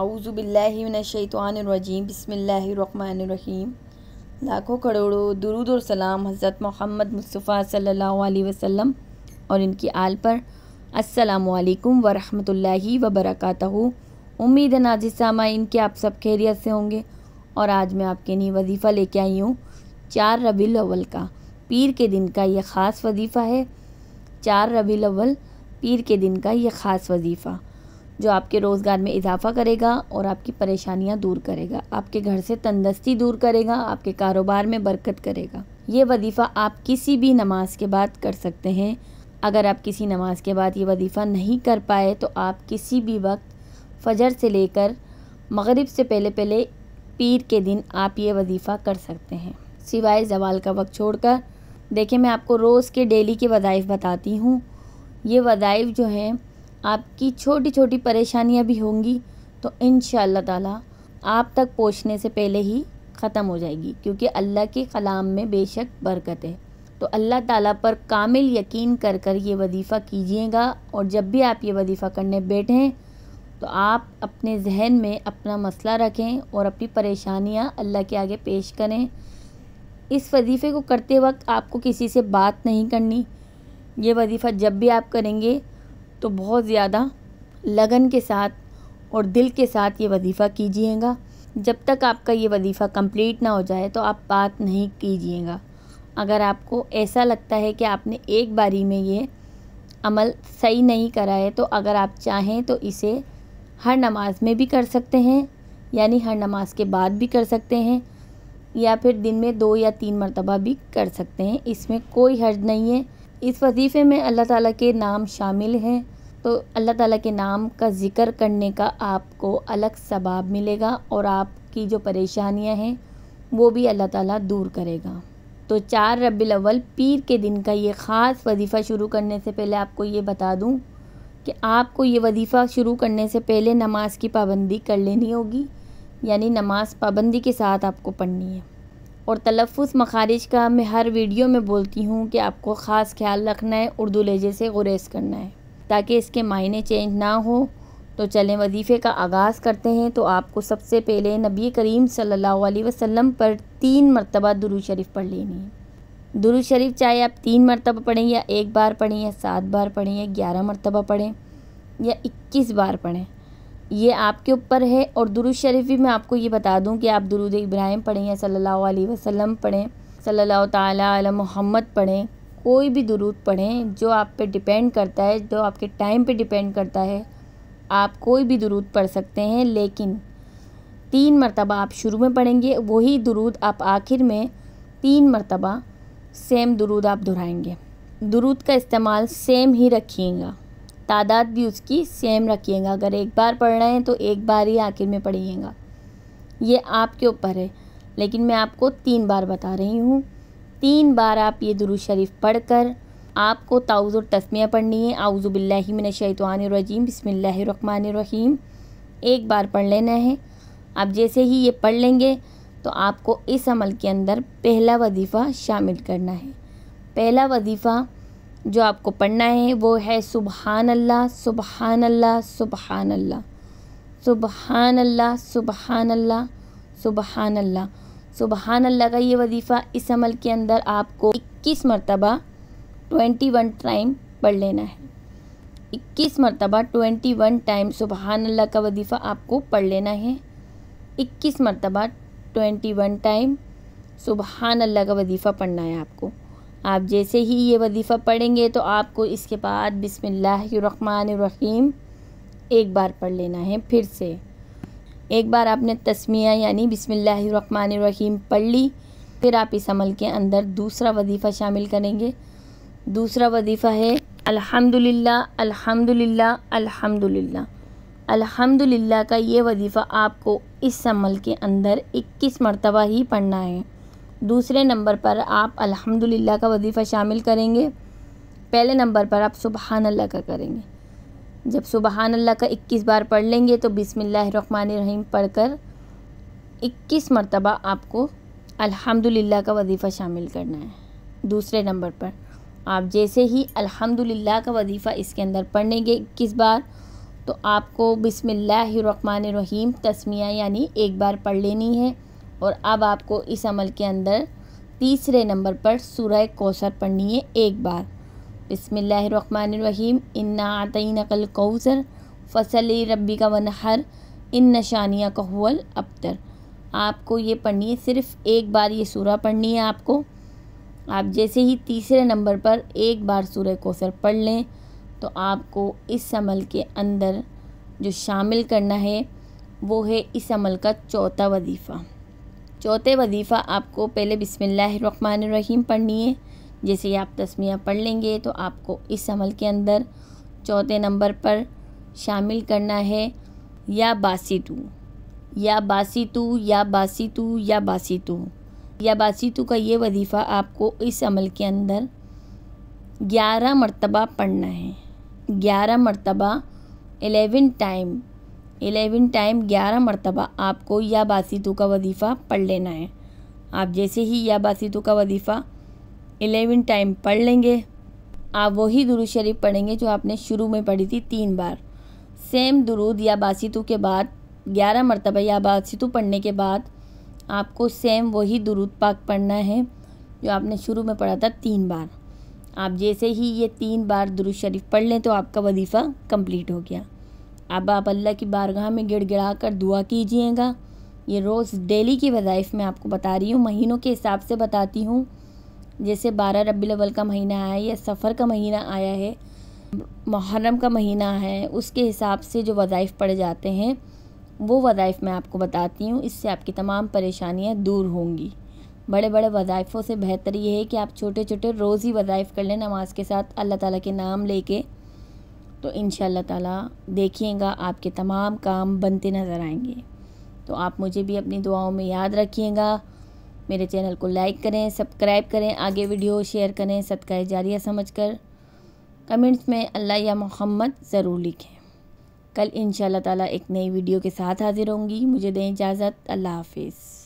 अउज़ुबिल्लिमिनशैतवानरजीम बसमीम लाखों करोड़ों दरूद और सलाम हज़रत मोहम्मद मुस्तफ़ा सल्लल्लाहु अलैहि वसल्लम और इनकी आल पर अस्सलाम वरहमतुल्लाहि व बरकातहू उम्मीद है नाजिस सामाइन के आप सब खैरियत से होंगे और आज मैं आपके लिए वजीफ़ा लेके आई हूँ चार रबी अव्वल का पीर के दिन का यह ख़ास वजीफ़ा है चार रबी अव्वल पीर के दिन का यह ख़ास वजीफ़ा जो आपके रोज़गार में इजाफा करेगा और आपकी परेशानियां दूर करेगा आपके घर से तंदस्ती दूर करेगा आपके कारोबार में बरकत करेगा ये वजीफ़ा आप किसी भी नमाज के बाद कर सकते हैं अगर आप किसी नमाज के बाद ये वजीफ़ा नहीं कर पाए तो आप किसी भी वक्त फजर से लेकर मगरिब से पहले पहले पीर के दिन आप ये वजीफ़ा कर सकते हैं सिवाय जवाल का वक्त छोड़कर देखिए मैं आपको रोज़ के डेली के वज़ाइफ बताती हूँ ये वज़ाइफ जो हैं आपकी छोटी छोटी परेशानियाँ भी होंगी तो इन ताला आप तक पहुँचने से पहले ही ख़त्म हो जाएगी क्योंकि अल्लाह के कलाम में बेशक बरकत है तो अल्लाह ताला पर कामिल यकीन कर कर ये वजीफ़ा कीजिएगा और जब भी आप ये वजीफ़ा करने बैठें तो आप अपने जहन में अपना मसला रखें और अपनी परेशानियाँ अल्लाह के आगे पेश करें इस वजीफ़े को करते वक्त आपको किसी से बात नहीं करनी ये वजीफ़ा जब भी आप करेंगे तो बहुत ज़्यादा लगन के साथ और दिल के साथ ये वजीफ़ा कीजिएगा जब तक आपका ये वजीफ़ा कंप्लीट ना हो जाए तो आप बात नहीं कीजिएगा अगर आपको ऐसा लगता है कि आपने एक बारी में ये अमल सही नहीं करा है तो अगर आप चाहें तो इसे हर नमाज में भी कर सकते हैं यानी हर नमाज के बाद भी कर सकते हैं या फिर दिन में दो या तीन मरतबा भी कर सकते हैं इसमें कोई हर्ज नहीं है इस वजीफ़े में अल्लाह ताला के नाम शामिल हैं तो अल्लाह ताला के नाम का ज़िक्र करने का आपको अलग सबाब मिलेगा और आपकी जो परेशानियां हैं वो भी अल्लाह ताला दूर करेगा तो चार रबी अव्वल पीर के दिन का ये ख़ास वजीफ़ा शुरू करने से पहले आपको ये बता दूँ कि आपको ये वजीफ़ा शुरू करने से पहले नमाज की पाबंदी कर लेनी होगी यानी नमाज पाबंदी के साथ आपको पढ़नी है और तलफ़ मखारिज का मैं हर वीडियो में बोलती हूँ कि आपको ख़ास ख्याल रखना है उर्दू लहजे से गुरेज करना है ताकि इसके मायने चेंज ना हो तो चलें वजीफ़े का आगाज़ करते हैं तो आपको सबसे पहले नबी करीम सल्लल्लाहु अलैहि वसल्लम पर तीन मरतबा दुरू शरीफ पढ़ लेनी है दुरू शरीफ चाहे आप तीन मरतबा पढ़ें या एक बार पढ़ें या सात बार पढ़ें या ग्यारह मरतबा पढ़ें या इक्कीस बार पढ़ें ये आपके ऊपर है और दुरुद शरीफ भी मैं आपको ये बता दूं कि आप दुरुद इब्राहिम पढ़ें या सल्लल्लाहु अलैहि वसल्लम पढ़ें सल्लल्लाहु ताला अला मोहम्मद पढ़ें कोई भी दुरुद पढ़ें जो आप पे डिपेंड करता है जो आपके टाइम पे डिपेंड करता है आप कोई भी दुरूद पढ़ सकते हैं लेकिन तीन मरतबा आप शुरू में पढ़ेंगे वही दुरूद आप आखिर में तीन मरतबा सेम दुरूद आप दोहराएंगे दुरूद का इस्तेमाल सेम ही रखिएगा तादाद भी उसकी सेम रखिएगा अगर एक बार पढ़ रहे हैं तो एक बार ही आखिर में पढ़िएगा ये आपके ऊपर है लेकिन मैं आपको तीन बार बता रही हूँ तीन बार आप ये दुरू शरीफ पढ़ कर आपको ताउज़ तस्मिया पढ़नी है आउज़ुबिल्लिमिनशैतवानरजीम बसमीम एक बार पढ़ लेना है आप जैसे ही ये पढ़ लेंगे तो आपको इस अमल के अंदर पहला वजीफ़ा शामिल करना है पहला वजीफ़ा जो आपको पढ़ना है वो है सुबहान अल्लाह सुबहान अल्लाह सुबहान अल्लाह सुबहान अल्लाह सुबहान अल्लाह सुबहान अल्लाह सुबहान अल्लाह का ये वजीफ़ा इस अमल के अंदर आपको 21 मरतबा 21 टाइम पढ़ लेना है 21 मरतबा 21 टाइम सुबहान अल्लाह का वजीफ़ा आपको पढ़ लेना है 21 मरतबा 21 टाइम सुबहान अल्लाह का वजीफ़ा पढ़ना है आपको आप जैसे ही ये वजीफ़ा पढ़ेंगे तो आपको इसके बाद बिसमीम एक बार पढ़ लेना है फिर से एक बार आपने तस्मिया यानी बिसमीम पढ़ ली फिर आप इस अमल के अंदर दूसरा वजीफ़ा शामिल करेंगे दूसरा वजीफ़ा है अल्हम्दुलिल्लाह अल्हम्दुलिल्लाह अल्हम्दुलिल्लाह अल्हम्दुलिल्लाह का ये वजीफ़ा आपको इस अमल के अंदर 21 मरतबा ही पढ़ना है दूसरे नंबर पर आप अल्हम्दुलिल्लाह का वजीफ़ा शामिल करेंगे पहले नंबर पर आप सुबहान अल्लाह का करेंगे जब सुबहान अल्लाह का 21 बार पढ़ लेंगे तो बिसमीम पढ़ कर इक्कीस मरतबा आपको अल्हम्दुलिल्लाह का वजीफ़ा शामिल करना है दूसरे नंबर पर आप जैसे ही अल्हम्दुलिल्लाह का वजीफ़ा इसके अंदर पढ़ेंगे इक्कीस बार तो आपको रहीम तस्मिया यानी एक बार पढ़ लेनी है और अब आपको इस अमल के अंदर तीसरे नंबर पर सूरह कौसर पढ़नी है एक बार बसमीम इन्ना आतई नकल कौसर फसल रबी का वनहर इन नशानिया का हुल अबतर आपको ये पढ़नी है सिर्फ एक बार ये सूरह पढ़नी है आपको आप जैसे ही तीसरे नंबर पर एक बार सूर्य कौसर पढ़ लें तो आपको इस अमल के अंदर जो शामिल करना है वो है इस अमल का चौथा वजीफ़ा चौथे वजीफ़ा आपको पहले बिसमीम पढ़नी है जैसे ही आप तस्मिया पढ़ लेंगे तो आपको इस अमल के अंदर चौथे नंबर पर शामिल करना है या बासीतू या बासीतू या बासीतू या बासीतू या बासीतू का ये वजीफ़ा आपको इस अमल के अंदर ग्यारह मरतबा पढ़ना है ग्यारह मरतबा एलेवन टाइम एलेवन टाइम ग्यारह मरतबा आपको या बासीतू का वजीफ़ा पढ़ लेना है आप जैसे ही या बासीतू का वजीफ़ा एलेवन टाइम पढ़ लेंगे आप वही दुरुद शरीफ पढ़ेंगे जो आपने शुरू में पढ़ी थी तीन बार सेम दुरुद या बासीतू के बाद ग्यारह मरतबा या बासीतू पढ़ने के बाद आपको सेम वही दुरुद पाक पढ़ना है जो आपने शुरू में पढ़ा था तीन बार आप जैसे ही ये तीन बार दुरुद शरीफ पढ़ लें तो आपका वजीफ़ा कंप्लीट हो गया अब आप अल्लाह की बारगाह में गिड़गिड़ा कर दुआ कीजिएगा ये रोज़ डेली की वज़ाइफ मैं आपको बता रही हूँ महीनों के हिसाब से बताती हूँ जैसे बारह रबी अवल का महीना आया है या सफ़र का महीना आया है मुहर्रम का महीना है उसके हिसाब से जो वज़ाइफ पड़ जाते हैं वो वज़ाइफ मैं आपको बताती हूँ इससे आपकी तमाम परेशानियाँ दूर होंगी बड़े बड़े वज़ाइफ़ों से बेहतर ये है कि आप छोटे छोटे रोज़ ही वज़ाइफ़ कर लें नमाज के साथ अल्लाह ताला के नाम लेके तो इन ताला देखिएगा आपके तमाम काम बनते नज़र आएंगे तो आप मुझे भी अपनी दुआओं में याद रखिएगा मेरे चैनल को लाइक करें सब्सक्राइब करें आगे वीडियो शेयर करें सदका जारिया समझ कर कमेंट्स में अल्लाह या मोहम्मद ज़रूर लिखें कल इन ताला एक नई वीडियो के साथ हाज़िर होंगी मुझे दें इजाज़त अल्लाह हाफिज़